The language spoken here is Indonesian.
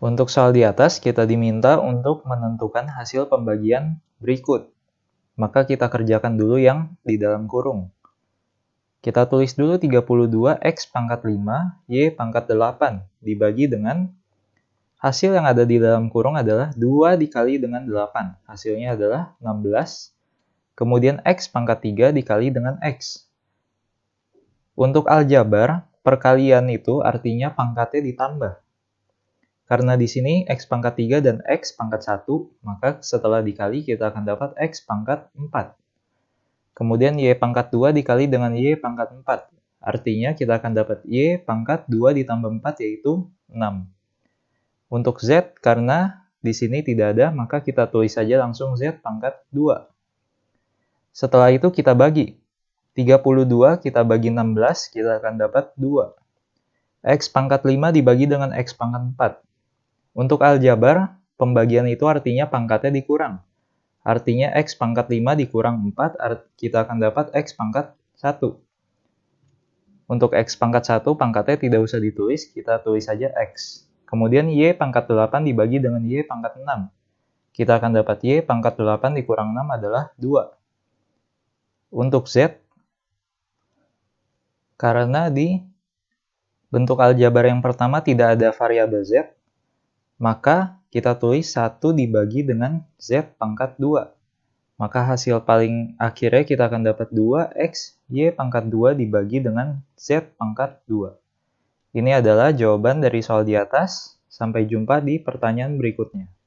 Untuk soal di atas, kita diminta untuk menentukan hasil pembagian berikut. Maka kita kerjakan dulu yang di dalam kurung. Kita tulis dulu 32x pangkat 5, y pangkat 8, dibagi dengan hasil yang ada di dalam kurung adalah 2 dikali dengan 8. Hasilnya adalah 16. Kemudian x pangkat 3 dikali dengan x. Untuk aljabar, perkalian itu artinya pangkatnya ditambah. Karena di sini X pangkat 3 dan X pangkat 1, maka setelah dikali kita akan dapat X pangkat 4. Kemudian Y pangkat 2 dikali dengan Y pangkat 4. Artinya kita akan dapat Y pangkat 2 ditambah 4 yaitu 6. Untuk Z, karena di sini tidak ada, maka kita tulis saja langsung Z pangkat 2. Setelah itu kita bagi. 32 kita bagi 16, kita akan dapat 2. X pangkat 5 dibagi dengan X pangkat 4 untuk aljabar, pembagian itu artinya pangkatnya dikurang. Artinya X pangkat 5 dikurang 4, kita akan dapat X pangkat 1. Untuk X pangkat 1, pangkatnya tidak usah ditulis, kita tulis saja X. Kemudian Y pangkat 8 dibagi dengan Y pangkat 6. Kita akan dapat Y pangkat 8 dikurang 6 adalah 2. Untuk Z, karena di bentuk aljabar yang pertama tidak ada variabel Z, maka kita tulis 1 dibagi dengan Z pangkat 2. Maka hasil paling akhirnya kita akan dapat 2X, Y pangkat 2 dibagi dengan Z pangkat 2. Ini adalah jawaban dari soal di atas. Sampai jumpa di pertanyaan berikutnya.